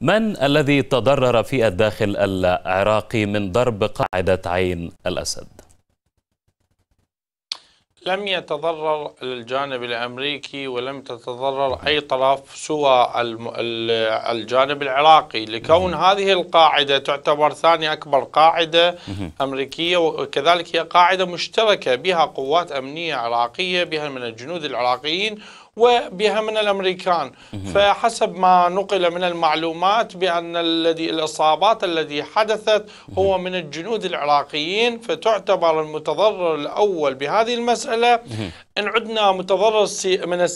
من الذي تضرر في الداخل العراقي من ضرب قاعدة عين الأسد؟ لم يتضرر الجانب الامريكي ولم تتضرر اي طرف سوى الجانب العراقي لكون هذه القاعده تعتبر ثاني اكبر قاعده امريكيه وكذلك هي قاعده مشتركه بها قوات امنيه عراقيه بها من الجنود العراقيين وبها من الامريكان فحسب ما نقل من المعلومات بان الذي الاصابات الذي حدثت هو من الجنود العراقيين فتعتبر المتضرر الاول بهذه المساله إن عدنا متضرر من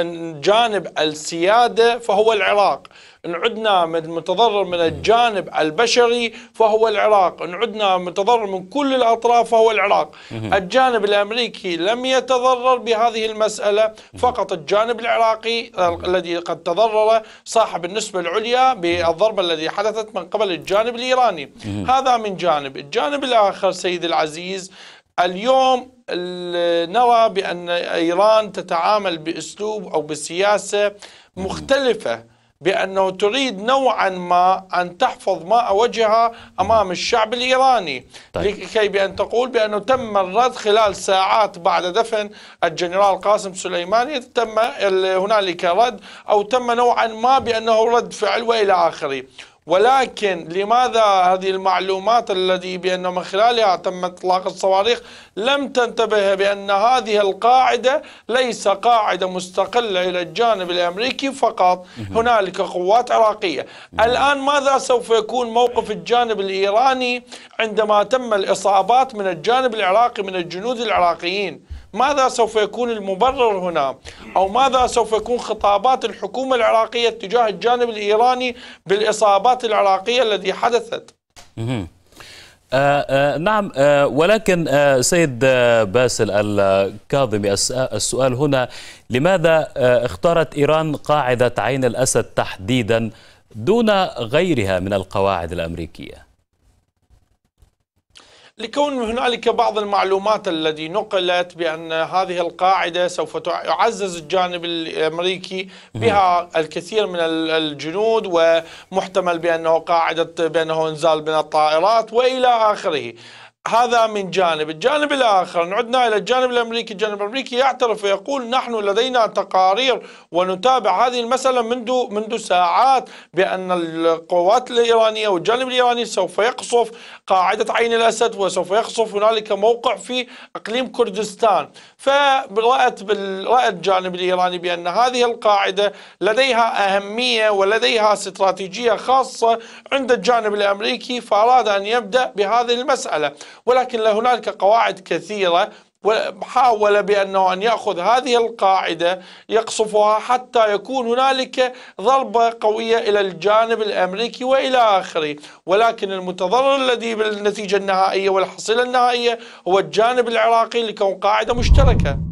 الجانب السيادة فهو العراق إن عدنا من متضرر من الجانب البشري فهو العراق إن عدنا متضرر من كل الأطراف فهو العراق الجانب الأمريكي لم يتضرر بهذه المسألة فقط الجانب العراقي الذي قد تضرر صاحب النسبة العليا بالضربة التي حدثت من قبل الجانب الإيراني هذا من جانب الجانب الآخر سيد العزيز اليوم نرى بأن إيران تتعامل بأسلوب أو بسياسة مختلفة بأنه تريد نوعا ما أن تحفظ ماء وجهها أمام الشعب الإيراني طيب. لكي بأن تقول بأنه تم الرد خلال ساعات بعد دفن الجنرال قاسم سليماني تم هنالك رد أو تم نوعا ما بأنه رد فعل وإلى آخره ولكن لماذا هذه المعلومات التي بأن من خلالها تم إطلاق الصواريخ لم تنتبه بأن هذه القاعدة ليس قاعدة مستقلة إلى الجانب الأمريكي فقط هنالك قوات عراقية الآن ماذا سوف يكون موقف الجانب الإيراني عندما تم الإصابات من الجانب العراقي من الجنود العراقيين ماذا سوف يكون المبرر هنا أو ماذا سوف يكون خطابات الحكومة العراقية تجاه الجانب الإيراني بالإصابات العراقية التي حدثت آه آه نعم آه ولكن آه، سيد آه، باسل الكاظمي السؤال هنا لماذا آه، اختارت إيران قاعدة عين الأسد تحديدا دون غيرها من القواعد الأمريكية؟ لكون هنالك بعض المعلومات التي نقلت بأن هذه القاعدة سوف يعزز الجانب الأمريكي بها الكثير من الجنود ومحتمل بأنه قاعدة بأنه انزال من الطائرات وإلى آخره هذا من جانب الجانب الآخر نعدنا إلى الجانب الأمريكي الجانب الأمريكي يعترف ويقول نحن لدينا تقارير ونتابع هذه المسألة منذ منذ ساعات بأن القوات الإيرانية والجانب الإيراني سوف يقصف قاعدة عين الأسد وسوف يقصف هنالك موقع في إقليم كردستان فرأت رأت الجانب الإيراني بأن هذه القاعدة لديها أهمية ولديها استراتيجية خاصة عند الجانب الأمريكي فأراد أن يبدأ بهذه المسألة ولكن هنالك قواعد كثيرة حاول بأنه أن يأخذ هذه القاعدة يقصفها حتى يكون هنالك ضربة قوية إلى الجانب الأمريكي وإلى آخره ولكن المتضرر الذي بالنتيجة النهائية والحصيلة النهائية هو الجانب العراقي لكون قاعدة مشتركة